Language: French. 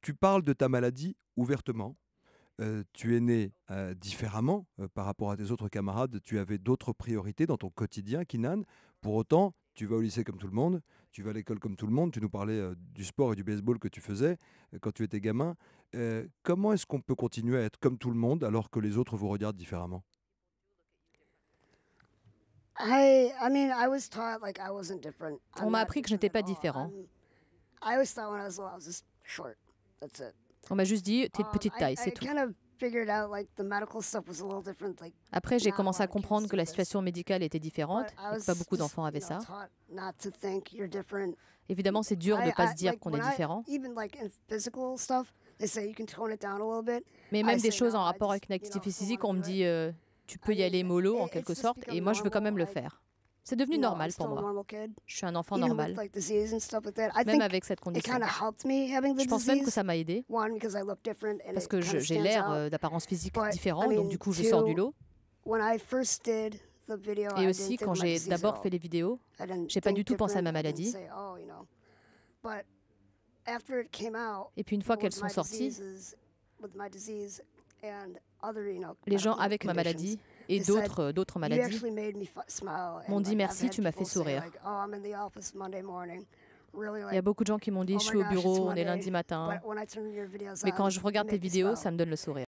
tu parles de ta maladie ouvertement. Euh, tu es né euh, différemment euh, par rapport à tes autres camarades. Tu avais d'autres priorités dans ton quotidien, Kinan. Pour autant, tu vas au lycée comme tout le monde, tu vas à l'école comme tout le monde. Tu nous parlais du sport et du baseball que tu faisais quand tu étais gamin. comment est-ce qu'on peut continuer à être comme tout le monde alors que les autres vous regardent différemment On m'a appris que je n'étais pas différent. On m'a juste dit, t'es de um, petite taille, c'est tout. Après, j'ai commencé à comprendre que la situation médicale était différente et que pas beaucoup d'enfants avaient ça. Évidemment, c'est dur de ne pas se dire qu'on est différent. Mais même des choses en rapport avec une activité physique, on me dit euh, tu peux y aller mollo en quelque sorte, et moi je veux quand même le faire. C'est devenu normal pour moi. Je suis un enfant normal. Même avec cette condition. Je pense même que ça m'a aidé. Parce que j'ai l'air euh, d'apparence physique différente, donc du coup, je sors du lot. Et aussi, quand j'ai d'abord fait les vidéos, j'ai pas du tout pensé à ma maladie. Oh, Et puis une fois qu'elles sont sorties, les gens avec ma maladie et d'autres euh, d'autres maladies m'ont dit merci, tu m'as fait sourire. Oh, Il y a beaucoup de gens qui m'ont dit, oh je suis au bureau, on est lundi matin. Mais quand je regarde tes vidéos, ça me donne le sourire.